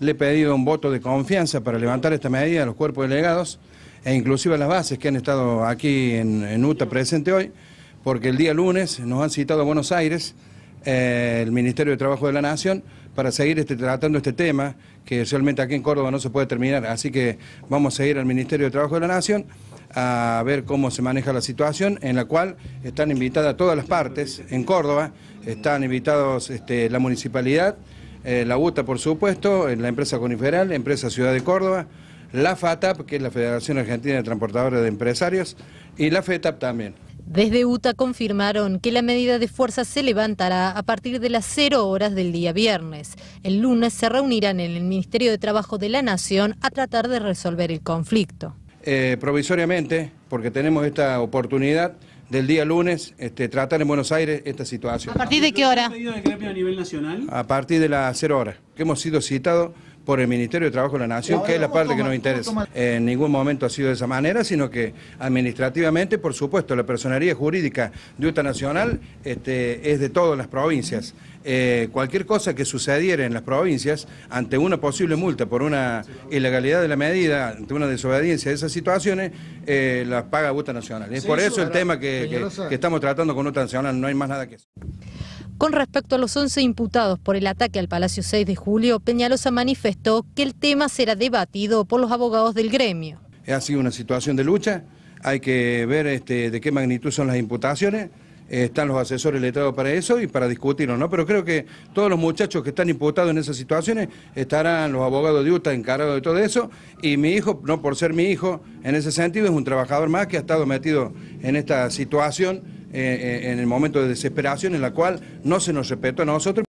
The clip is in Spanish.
le he pedido un voto de confianza para levantar esta medida a los cuerpos delegados e inclusive a las bases que han estado aquí en, en UTA presente hoy, porque el día lunes nos han citado a Buenos Aires, eh, el Ministerio de Trabajo de la Nación, para seguir este, tratando este tema, que realmente aquí en Córdoba no se puede terminar. Así que vamos a ir al Ministerio de Trabajo de la Nación a ver cómo se maneja la situación, en la cual están invitadas todas las partes en Córdoba, están invitados este, la municipalidad, eh, la UTA, por supuesto, eh, la empresa Coniferal, la empresa Ciudad de Córdoba, la FATAP, que es la Federación Argentina de Transportadores de Empresarios, y la FETAP también. Desde UTA confirmaron que la medida de fuerza se levantará a partir de las 0 horas del día viernes. El lunes se reunirán en el Ministerio de Trabajo de la Nación a tratar de resolver el conflicto. Eh, provisoriamente, porque tenemos esta oportunidad del día lunes este, tratar en Buenos Aires esta situación. ¿A partir de qué hora? ¿A partir de las 0 horas, que hemos sido citados por el Ministerio de Trabajo de la Nación, que es la parte que nos interesa. En ningún momento ha sido de esa manera, sino que administrativamente, por supuesto, la personería jurídica de UTA Nacional este, es de todas las provincias. Eh, cualquier cosa que sucediera en las provincias ante una posible multa por una ilegalidad de la medida, ante una desobediencia de esas situaciones, eh, las paga UTA Nacional. Es por eso el tema que, que estamos tratando con UTA Nacional, no hay más nada que eso. Con respecto a los 11 imputados por el ataque al Palacio 6 de Julio, Peñalosa manifestó que el tema será debatido por los abogados del gremio. Ha sido una situación de lucha, hay que ver este, de qué magnitud son las imputaciones, están los asesores letrados para eso y para discutirlo, ¿no? Pero creo que todos los muchachos que están imputados en esas situaciones estarán los abogados de Utah encargados de todo eso y mi hijo, no por ser mi hijo, en ese sentido es un trabajador más que ha estado metido en esta situación eh, eh, en el momento de desesperación en la cual no se nos respetó a nosotros.